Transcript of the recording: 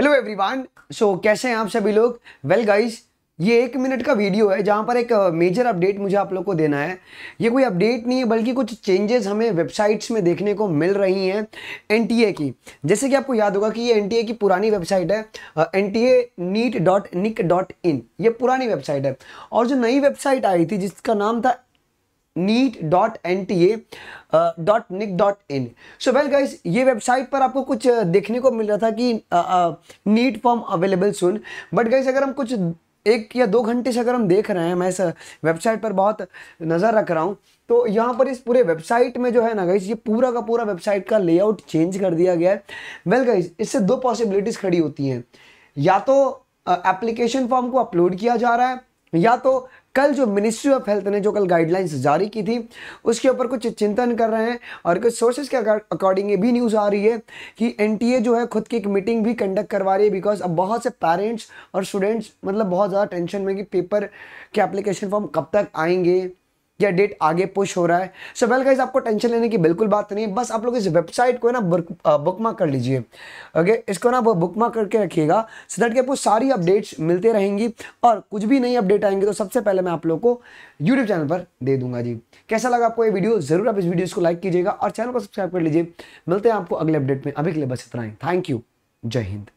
hello everyone so कैसे हैं आप सभी लोग वेल well गाइस ये एक मिनट का वीडियो है जहाँ पर एक मेजर uh, अपडेट मुझे आप लोग को देना है ये कोई अपडेट नहीं है बल्कि कुछ चेंजेस हमें वेबसाइट्स में देखने को मिल रही हैं एन की जैसे कि आपको याद होगा कि ये एन की पुरानी वेबसाइट है N T A neet dot nic dot in ये पुरानी वेबसाइट है और जो नई वेबसाइट आई थी जिसका नाम था neet.nta.nic.in सो वेल गाइस ये वेबसाइट पर आपको कुछ uh, देखने को मिल रहा था कि neet form available soon but guys अगर हम कुछ एक या दो घंटे से अगर हम देख रहे हैं मैं इस वेबसाइट uh, पर बहुत नज़र रख रहा हूँ तो यहाँ पर इस पूरे वेबसाइट में जो है ना गाइस ये पूरा का पूरा वेबसाइट का लेआउट चेंज कर दिया गया है वेल गाइस इससे दो पॉसिबिलिटीज़ खड़ी होती हैं या तो एप्लीकेशन uh, फॉर्म को अपलोड किया जा रहा है या तो कल जो मिनिस्ट्री ऑफ हेल्थ ने जो कल गाइडलाइंस जारी की थी उसके ऊपर कुछ चिंतन कर रहे हैं और कुछ सोर्सेज के अकॉर्डिंग ये भी न्यूज़ आ रही है कि एन जो है खुद की एक मीटिंग भी कंडक्ट करवा रही है बिकॉज अब बहुत से पेरेंट्स और स्टूडेंट्स मतलब बहुत ज़्यादा टेंशन में कि पेपर के एप्लीकेशन फॉर्म कब तक आएंगे या डेट आगे पुश हो रहा है सो वेल गाइज आपको टेंशन लेने की बिल्कुल बात नहीं है बस आप लोग इस वेबसाइट को ना बुक मार्क कर लीजिए ओके इसको ना बुक मार्क करके रखिएगा सो दैट कि आपको सारी अपडेट्स मिलते रहेंगी और कुछ भी नई अपडेट आएंगे तो सबसे पहले मैं आप लोग को यूट्यूब चैनल पर दे दूंगा जी कैसा लगा आपको ये वीडियो ज़रूर आप इस वीडियो को लाइक कीजिएगा और चैनल को सब्सक्राइब कर लीजिए मिलते हैं आपको अगले अपडेट में अभी के लिए बस इतना ही थैंक यू जय हिंद